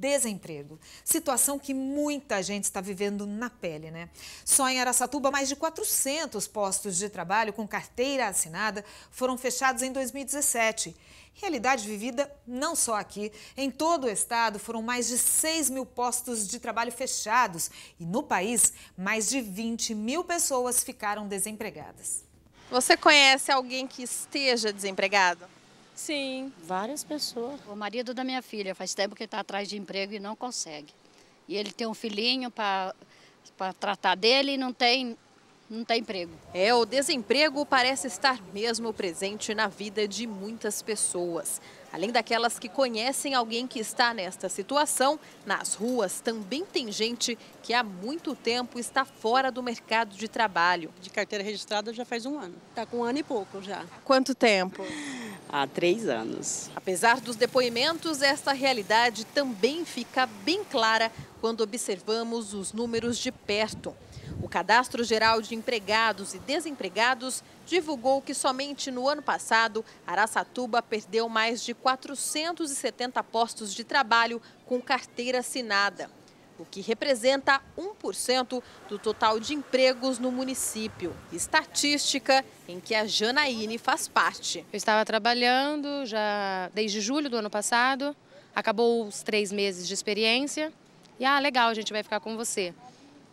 Desemprego. Situação que muita gente está vivendo na pele, né? Só em Aracatuba mais de 400 postos de trabalho com carteira assinada foram fechados em 2017. Realidade vivida não só aqui. Em todo o estado foram mais de 6 mil postos de trabalho fechados e no país mais de 20 mil pessoas ficaram desempregadas. Você conhece alguém que esteja desempregado? Sim, várias pessoas. O marido da minha filha faz tempo que está atrás de emprego e não consegue. E ele tem um filhinho para tratar dele e não tem não tem emprego. É, o desemprego parece estar mesmo presente na vida de muitas pessoas. Além daquelas que conhecem alguém que está nesta situação, nas ruas também tem gente que há muito tempo está fora do mercado de trabalho. De carteira registrada já faz um ano. Está com um ano e pouco já. Quanto tempo? há três anos. Apesar dos depoimentos, esta realidade também fica bem clara quando observamos os números de perto. O Cadastro Geral de Empregados e Desempregados divulgou que somente no ano passado, Araçatuba perdeu mais de 470 postos de trabalho com carteira assinada que representa 1% do total de empregos no município. Estatística em que a Janaíne faz parte. Eu estava trabalhando já desde julho do ano passado, acabou os três meses de experiência e, ah, legal, a gente vai ficar com você.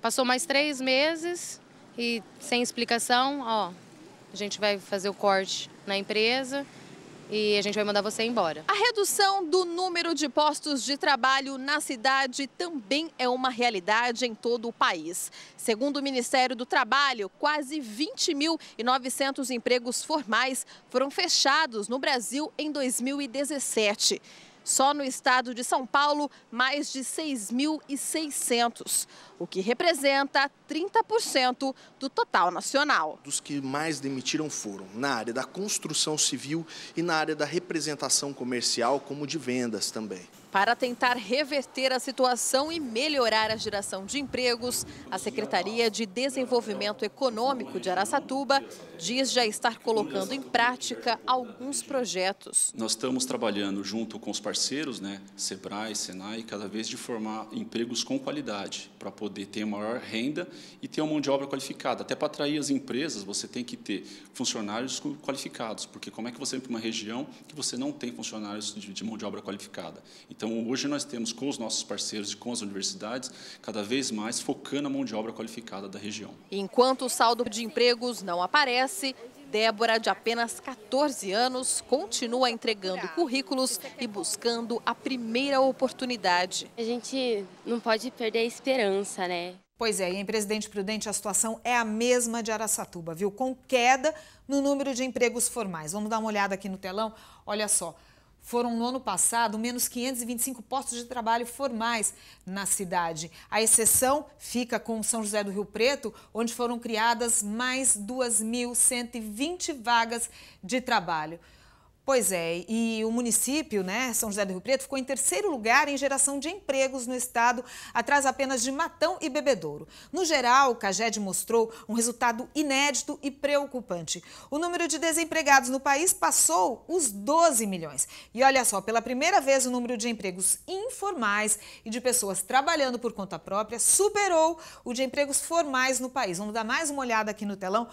Passou mais três meses e sem explicação, ó, a gente vai fazer o corte na empresa e a gente vai mandar você embora. A redução do número de postos de trabalho na cidade também é uma realidade em todo o país. Segundo o Ministério do Trabalho, quase 20.900 empregos formais foram fechados no Brasil em 2017. Só no estado de São Paulo, mais de 6.600, o que representa 30% do total nacional. Dos que mais demitiram foram na área da construção civil e na área da representação comercial, como de vendas também. Para tentar reverter a situação e melhorar a geração de empregos, a Secretaria de Desenvolvimento Econômico de Araçatuba diz já estar colocando em prática alguns projetos. Nós estamos trabalhando junto com os parceiros, né, Sebrae, Senai, cada vez de formar empregos com qualidade, para poder ter maior renda e ter uma mão de obra qualificada. Até para atrair as empresas, você tem que ter funcionários qualificados, porque como é que você vem para uma região que você não tem funcionários de, de mão de obra qualificada? Então, então, hoje nós temos com os nossos parceiros e com as universidades, cada vez mais focando a mão de obra qualificada da região. Enquanto o saldo de empregos não aparece, Débora, de apenas 14 anos, continua entregando currículos e buscando a primeira oportunidade. A gente não pode perder a esperança, né? Pois é, e em Presidente Prudente a situação é a mesma de Araçatuba, viu? Com queda no número de empregos formais. Vamos dar uma olhada aqui no telão? Olha só, foram no ano passado menos 525 postos de trabalho formais na cidade. A exceção fica com São José do Rio Preto, onde foram criadas mais 2.120 vagas de trabalho. Pois é, e o município, né, São José do Rio Preto, ficou em terceiro lugar em geração de empregos no estado, atrás apenas de Matão e Bebedouro. No geral, o Caged mostrou um resultado inédito e preocupante. O número de desempregados no país passou os 12 milhões. E olha só, pela primeira vez o número de empregos informais e de pessoas trabalhando por conta própria superou o de empregos formais no país. Vamos dar mais uma olhada aqui no telão.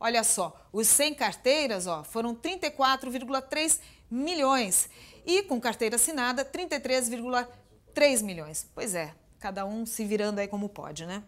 Olha só, os sem carteiras ó, foram 34,3 milhões e com carteira assinada 33,3 milhões. Pois é, cada um se virando aí como pode, né?